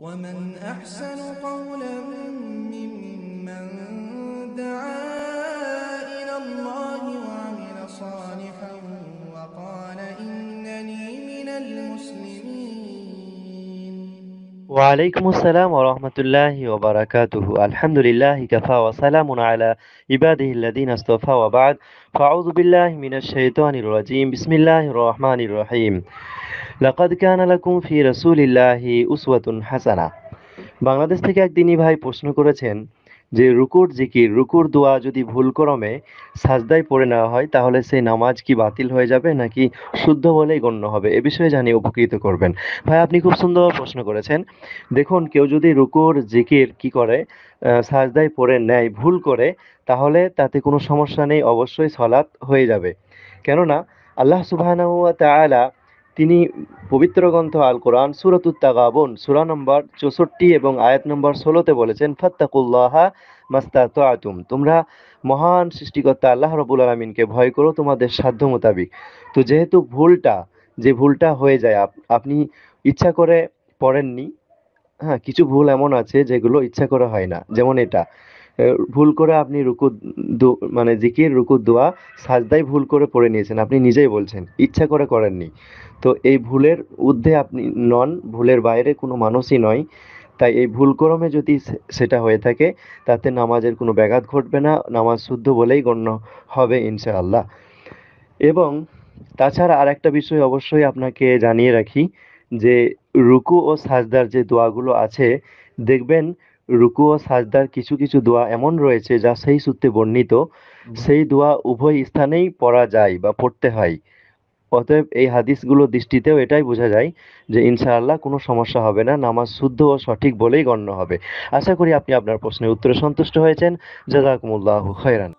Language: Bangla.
ومن أحسن قولا ممن دعا إلى الله وعمل صالحا وقال إنني من المسلمين وعليكم السلام ورحمة الله وبركاته الحمد لله كفى وسلام على عباده الذين اصطفى وبعد فأعوذ بالله من الشيطان الرجيم بسم الله الرحمن الرحيم লাকাদ কানা লাকুম ফি রাসূলিল্লাহি উসওয়াতুন হাসানা বাংলাদেশ থেকে এক ভাই প্রশ্ন করেছেন যে রুকুর জিকির রুকুর দোয়া যদি ভুল ক্রমে সাজদায় পড়ে নেওয়া হয় তাহলে সেই নামাজ কি বাতিল হয়ে যাবে নাকি শুদ্ধ বলেই গণ্য হবে এ বিষয়ে জানিয়ে উপকৃত করবেন ভাই আপনি খুব সুন্দর প্রশ্ন করেছেন দেখুন কেউ যদি রুকুর জিকির কি করে সাজদায় পড়ে নেয় ভুল করে তাহলে তাতে কোনো সমস্যা নেই অবশ্যই সলাৎ হয়ে যাবে কেননা আল্লাহ সুবাহ তিনি পবিত্র গ্রন্থ আল কোরআন সুরত উত্তাগাবন সুরা নম্বর চৌষট্টি এবং আয়াত নম্বর ষোলোতে বলেছেন ফাত্তাকুল্লাহা মাস্তা আতুম তোমরা মহান সৃষ্টিকর্তা আল্লাহ রবুল আলমিনকে ভয় করো তোমাদের সাধ্য মোতাবিক তো যেহেতু ভুলটা যে ভুলটা হয়ে যায় আপনি ইচ্ছা করে পড়েননি হ্যাঁ কিছু ভুল এমন আছে যেগুলো ইচ্ছা করে হয় না যেমন এটা ভুল করে আপনি রুকু মানে জিকির রুকু দোয়া সাজদাই ভুল করে পড়ে নিয়েছেন আপনি নিজেই বলছেন ইচ্ছা করে করেননি তো এই ভুলের ঊর্ধ্বে আপনি নন ভুলের বাইরে কোনো মানুষই নয় তাই এই ভুলক্রমে যদি সেটা হয়ে থাকে তাতে নামাজের কোনো ব্যাঘাত ঘটবে না নামাজ শুদ্ধ বলেই গণ্য হবে ইনশাআল্লাহ এবং তাছাড়া আর একটা বিষয় অবশ্যই আপনাকে জানিয়ে রাখি যে রুকু ও সাজদার যে দোয়াগুলো আছে দেখবেন রুকু ও সাজদার কিছু কিছু দোয়া এমন রয়েছে যা সেই সূত্রে বর্ণিত সেই দোয়া উভয় স্থানেই পড়া যায় বা পড়তে হয় অতএব এই হাদিসগুলো দৃষ্টিতেও এটাই বোঝা যায় যে ইনশাআল্লাহ কোনো সমস্যা হবে না নামাজ শুদ্ধ ও সঠিক বলেই গণ্য হবে আশা করি আপনি আপনার প্রশ্নের উত্তরে সন্তুষ্ট হয়েছেন জাজাকুমুল্লাহ খয়রান